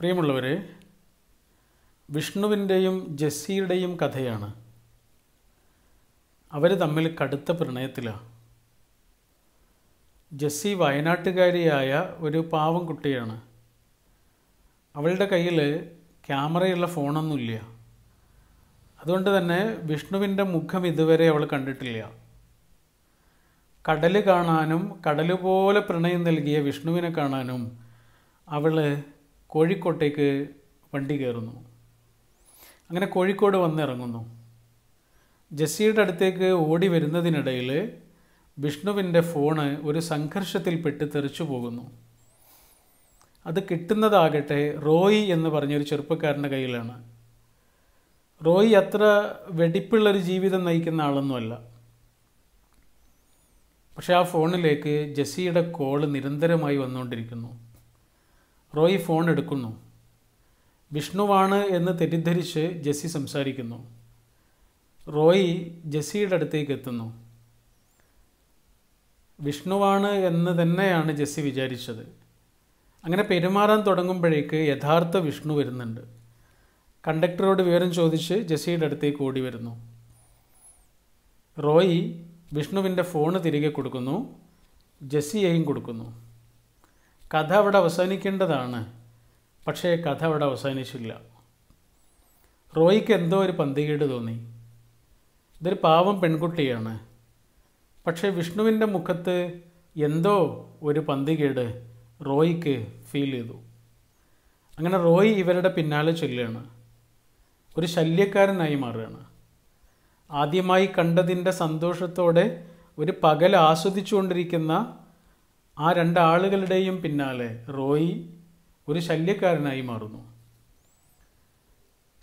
പ്രിയമുള്ളവരെ വിഷ്ണുവിൻ്റെയും ജെസ്സിയുടെയും കഥയാണ് അവർ തമ്മിൽ കടുത്ത പ്രണയത്തിലാണ് ജെസ്സി വയനാട്ടുകാരിയായ ഒരു പാവം കുട്ടിയാണ് അവളുടെ കയ്യിൽ ക്യാമറയുള്ള ഫോണൊന്നുമില്ല അതുകൊണ്ട് തന്നെ വിഷ്ണുവിൻ്റെ മുഖം ഇതുവരെ അവൾ കണ്ടിട്ടില്ല കടൽ കാണാനും കടലുപോലെ പ്രണയം നൽകിയ വിഷ്ണുവിനെ കാണാനും അവൾ കോഴിക്കോട്ടേക്ക് വണ്ടി കയറുന്നു അങ്ങനെ കോഴിക്കോട് വന്നിറങ്ങുന്നു ജസ്സിയുടെ അടുത്തേക്ക് ഓടി വരുന്നതിനിടയിൽ വിഷ്ണുവിൻ്റെ ഫോണ് ഒരു പെട്ട് തെറിച്ചു പോകുന്നു അത് കിട്ടുന്നതാകട്ടെ റോയി എന്ന് പറഞ്ഞൊരു ചെറുപ്പക്കാരൻ്റെ കയ്യിലാണ് റോയ് അത്ര വെടിപ്പുള്ളൊരു ജീവിതം നയിക്കുന്ന ആളൊന്നുമല്ല പക്ഷേ ആ ഫോണിലേക്ക് ജസ്സിയുടെ കോള് നിരന്തരമായി വന്നുകൊണ്ടിരിക്കുന്നു റോയ് ഫോൺ എടുക്കുന്നു വിഷ്ണുവാണ് എന്ന് തെറ്റിദ്ധരിച്ച് ജെസ്സി സംസാരിക്കുന്നു റോയ് ജെസ്സിയുടെ അടുത്തേക്ക് എത്തുന്നു വിഷ്ണുവാണ് എന്ന് തന്നെയാണ് ജെസ്സി വിചാരിച്ചത് അങ്ങനെ പെരുമാറാൻ തുടങ്ങുമ്പോഴേക്ക് യഥാർത്ഥ വിഷ്ണു വരുന്നുണ്ട് കണ്ടക്ടറോട് വിവരം ചോദിച്ച് ജെസ്സിയുടെ അടുത്തേക്ക് ഓടി വരുന്നു റോയി വിഷ്ണുവിൻ്റെ ഫോണ് തിരികെ കൊടുക്കുന്നു ജെസ്സിയെയും കൊടുക്കുന്നു കഥ അവിടെ അവസാനിക്കേണ്ടതാണ് പക്ഷേ കഥ അവിടെ അവസാനിച്ചില്ല റോയിക്ക് എന്തോ ഒരു പന്തികേട് തോന്നി ഇതൊരു പാവം പെൺകുട്ടിയാണ് പക്ഷേ വിഷ്ണുവിൻ്റെ മുഖത്ത് എന്തോ ഒരു പന്തികേട് റോയിക്ക് ഫീൽ ചെയ്തു അങ്ങനെ റോയ് ഇവരുടെ പിന്നാലെ ചൊല്ലുകയാണ് ഒരു ശല്യക്കാരനായി മാറുകയാണ് ആദ്യമായി കണ്ടതിൻ്റെ സന്തോഷത്തോടെ ഒരു പകൽ ആസ്വദിച്ചുകൊണ്ടിരിക്കുന്ന ആ രണ്ടാളുകളുടെയും പിന്നാലെ റോയി ഒരു ശല്യക്കാരനായി മാറുന്നു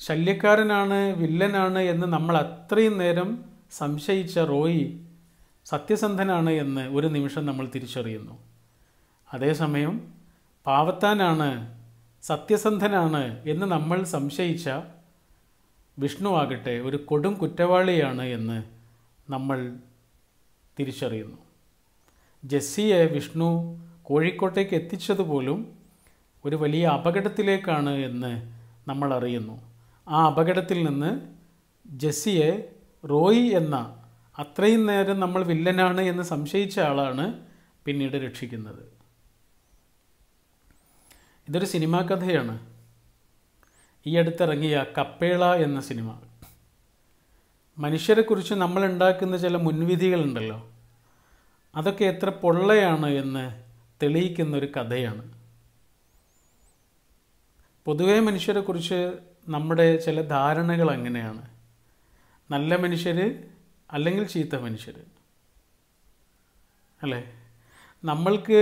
ശല്യക്കാരനാണ് വില്ലനാണ് എന്ന് നമ്മൾ അത്രയും നേരം സംശയിച്ച റോയി സത്യസന്ധനാണ് എന്ന് ഒരു നിമിഷം നമ്മൾ തിരിച്ചറിയുന്നു അതേസമയം പാവത്താനാണ് സത്യസന്ധനാണ് എന്ന് നമ്മൾ സംശയിച്ച വിഷ്ണു ആകട്ടെ ഒരു കൊടും കുറ്റവാളിയാണ് എന്ന് നമ്മൾ തിരിച്ചറിയുന്നു ജെസ്സിയെ വിഷ്ണു കോഴിക്കോട്ടേക്ക് എത്തിച്ചതുപോലും ഒരു വലിയ അപകടത്തിലേക്കാണ് എന്ന് നമ്മൾ അറിയുന്നു ആ അപകടത്തിൽ നിന്ന് ജെസ്സിയെ റോയി എന്ന അത്രയും നേരം നമ്മൾ വില്ലനാണ് എന്ന് സംശയിച്ച ആളാണ് പിന്നീട് രക്ഷിക്കുന്നത് ഇതൊരു സിനിമാ കഥയാണ് ഈ അടുത്തിറങ്ങിയ കപ്പേള എന്ന സിനിമ മനുഷ്യരെക്കുറിച്ച് നമ്മൾ ഉണ്ടാക്കുന്ന ചില മുൻവിധികളുണ്ടല്ലോ അതൊക്കെ എത്ര പൊള്ളയാണ് എന്ന് തെളിയിക്കുന്നൊരു കഥയാണ് പൊതുവേ മനുഷ്യരെക്കുറിച്ച് നമ്മുടെ ചില ധാരണകൾ അങ്ങനെയാണ് നല്ല മനുഷ്യർ അല്ലെങ്കിൽ ചീത്ത മനുഷ്യർ അല്ലേ നമ്മൾക്ക്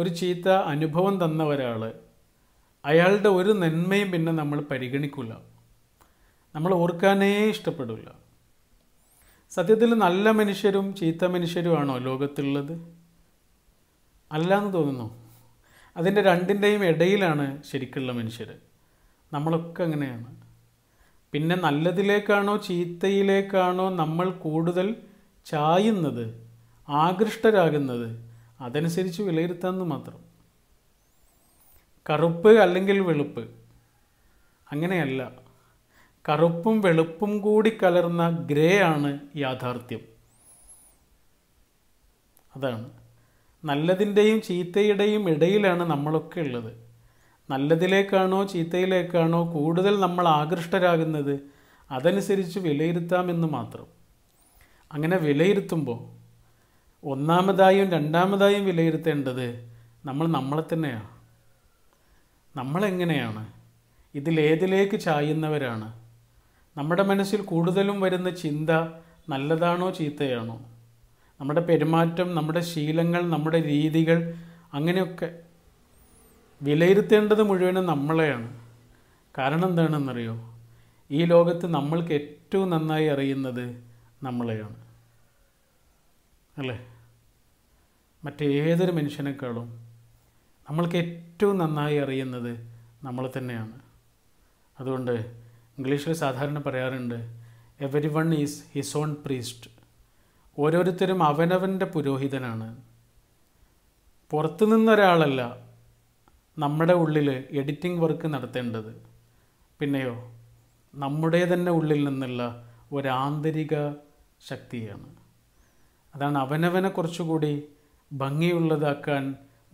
ഒരു ചീത്ത അനുഭവം തന്ന ഒരാൾ അയാളുടെ ഒരു നന്മയും പിന്നെ നമ്മൾ പരിഗണിക്കില്ല നമ്മൾ ഓർക്കാനേ ഇഷ്ടപ്പെടില്ല സത്യത്തിൽ നല്ല മനുഷ്യരും ചീത്ത മനുഷ്യരുമാണോ ലോകത്തുള്ളത് അല്ല എന്ന് തോന്നുന്നു അതിൻ്റെ രണ്ടിൻ്റെയും ഇടയിലാണ് ശരിക്കുള്ള മനുഷ്യർ നമ്മളൊക്കെ അങ്ങനെയാണ് പിന്നെ നല്ലതിലേക്കാണോ ചീത്തയിലേക്കാണോ നമ്മൾ കൂടുതൽ ചായുന്നത് ആകൃഷ്ടരാകുന്നത് അതനുസരിച്ച് വിലയിരുത്താമെന്ന് മാത്രം കറുപ്പ് അല്ലെങ്കിൽ വെളുപ്പ് അങ്ങനെയല്ല കറുപ്പും വെളുപ്പും കൂടി കലർന്ന ഗ്രേ ആണ് യാഥാർത്ഥ്യം അതാണ് നല്ലതിൻ്റെയും ചീത്തയുടെയും ഇടയിലാണ് നമ്മളൊക്കെ ഉള്ളത് നല്ലതിലേക്കാണോ ചീത്തയിലേക്കാണോ കൂടുതൽ നമ്മൾ ആകൃഷ്ടരാകുന്നത് അതനുസരിച്ച് വിലയിരുത്താമെന്ന് മാത്രം അങ്ങനെ വിലയിരുത്തുമ്പോൾ ഒന്നാമതായും രണ്ടാമതായും വിലയിരുത്തേണ്ടത് നമ്മൾ നമ്മളെ തന്നെയാണ് നമ്മളെങ്ങനെയാണ് ഇതിലേതിലേക്ക് ചായുന്നവരാണ് നമ്മുടെ മനസ്സിൽ കൂടുതലും വരുന്ന ചിന്ത നല്ലതാണോ ചീത്തയാണോ നമ്മുടെ പെരുമാറ്റം നമ്മുടെ ശീലങ്ങൾ നമ്മുടെ രീതികൾ അങ്ങനെയൊക്കെ വിലയിരുത്തേണ്ടത് മുഴുവനും നമ്മളെയാണ് കാരണം എന്താണെന്നറിയോ ഈ ലോകത്ത് നമ്മൾക്ക് ഏറ്റവും നന്നായി അറിയുന്നത് നമ്മളെയാണ് അല്ലേ മറ്റേതൊരു മനുഷ്യനേക്കാളും നമ്മൾക്ക് ഏറ്റവും നന്നായി അറിയുന്നത് നമ്മൾ തന്നെയാണ് അതുകൊണ്ട് ഇംഗ്ലീഷിൽ സാധാരണ പറയാറുണ്ട് everyone is his own priest ഓരോരുത്തരും അവനവൻ്റെ പുരോഹിതനാണ് പുറത്തു നിന്നൊരാളല്ല നമ്മുടെ ഉള്ളിൽ എഡിറ്റിംഗ് വർക്ക് നടത്തേണ്ടത് പിന്നെയോ നമ്മുടെ തന്നെ ഉള്ളിൽ നിന്നുള്ള ഒരു ആന്തരിക ശക്തിയാണ് അതാണ് അവനവനെ കുറച്ചുകൂടി ഭംഗിയുള്ളതാക്കാൻ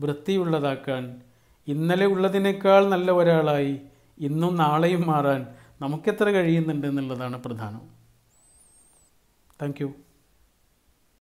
വൃത്തിയുള്ളതാക്കാൻ ഇന്നലെ ഉള്ളതിനേക്കാൾ നല്ല ഒരാളായി ഇന്നും നാളെയും മാറാൻ നമുക്കെത്ര കഴിയുന്നുണ്ട് എന്നുള്ളതാണ് പ്രധാനം താങ്ക്